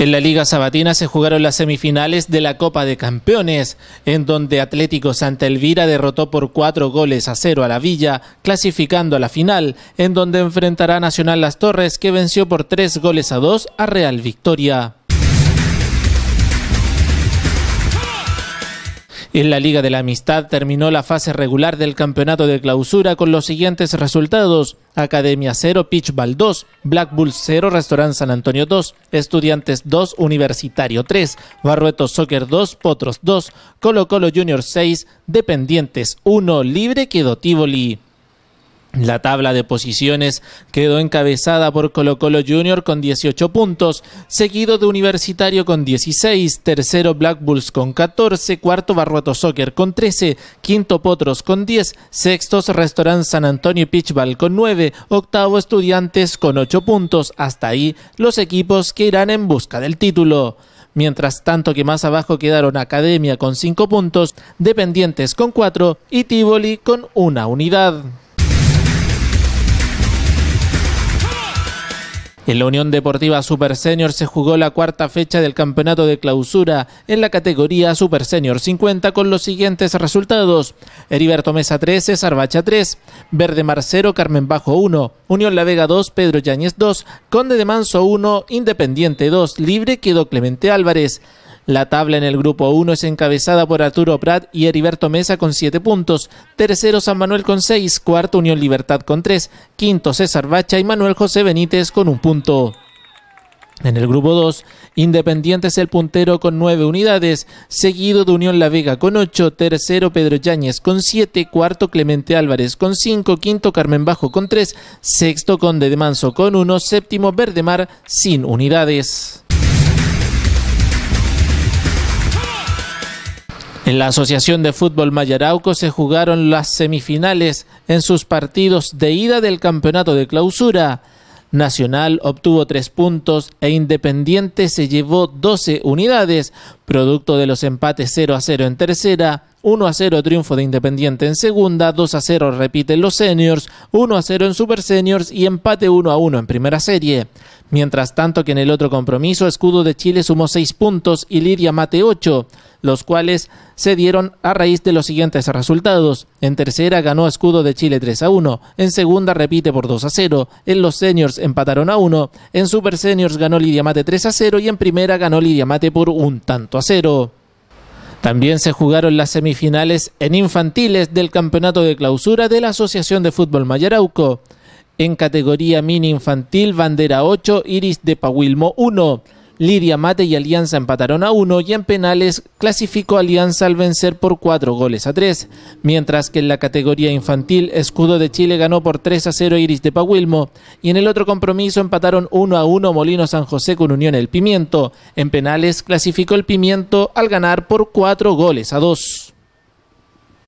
En la Liga Sabatina se jugaron las semifinales de la Copa de Campeones, en donde Atlético Santa Elvira derrotó por cuatro goles a cero a la Villa, clasificando a la final, en donde enfrentará Nacional Las Torres, que venció por tres goles a dos a Real Victoria. En la Liga de la Amistad terminó la fase regular del campeonato de clausura con los siguientes resultados. Academia 0, Pitchball 2, Black Bull 0, Restaurant San Antonio 2, Estudiantes 2, Universitario 3, Barrueto Soccer 2, Potros 2, Colo Colo Junior 6, Dependientes 1, Libre quedó Tivoli. La tabla de posiciones quedó encabezada por Colo Colo Junior con 18 puntos, seguido de Universitario con 16, tercero Black Bulls con 14, cuarto Barruato Soccer con 13, quinto Potros con 10, sextos Restaurant San Antonio Pitchball con 9, octavo Estudiantes con 8 puntos. Hasta ahí los equipos que irán en busca del título mientras tanto que más abajo quedaron Academia con 5 puntos, Dependientes con 4 y Tivoli con una unidad. En la Unión Deportiva Super Senior se jugó la cuarta fecha del campeonato de clausura en la categoría Super Senior 50 con los siguientes resultados. Heriberto Mesa 3, César 3, Verde Marcero, Carmen Bajo 1, Unión La Vega 2, Pedro Yáñez 2, Conde de Manso 1, Independiente 2, Libre quedó Clemente Álvarez. La tabla en el grupo 1 es encabezada por Arturo Prat y Heriberto Mesa con 7 puntos, tercero San Manuel con 6, cuarto Unión Libertad con 3, quinto César Bacha y Manuel José Benítez con un punto. En el grupo 2, Independiente es el puntero con 9 unidades, seguido de Unión La Vega con 8, tercero Pedro Yáñez con 7, cuarto Clemente Álvarez con 5, quinto Carmen Bajo con 3, sexto Conde de Manso con 1, séptimo Verdemar sin unidades. En la Asociación de Fútbol Mayarauco se jugaron las semifinales en sus partidos de ida del campeonato de clausura. Nacional obtuvo tres puntos e Independiente se llevó 12 unidades, producto de los empates 0 a 0 en tercera 1 a 0 triunfo de Independiente en segunda, 2 a 0 repiten los seniors, 1 a 0 en super seniors y empate 1 a 1 en primera serie. Mientras tanto que en el otro compromiso Escudo de Chile sumó 6 puntos y Lidia Mate 8, los cuales se dieron a raíz de los siguientes resultados. En tercera ganó Escudo de Chile 3 a 1, en segunda repite por 2 a 0, en los seniors empataron a 1, en super seniors ganó Lidia Mate 3 a 0 y en primera ganó Lidia Mate por un tanto a 0. También se jugaron las semifinales en infantiles del campeonato de clausura de la Asociación de Fútbol Mayarauco. En categoría mini infantil, bandera 8, iris de Pauilmo 1. Lidia Mate y Alianza empataron a 1 y en penales clasificó Alianza al vencer por 4 goles a 3, mientras que en la categoría infantil Escudo de Chile ganó por 3 a 0 Iris de Paguilmo y en el otro compromiso empataron 1 a 1 Molino San José con Unión El Pimiento. En penales clasificó el Pimiento al ganar por 4 goles a 2.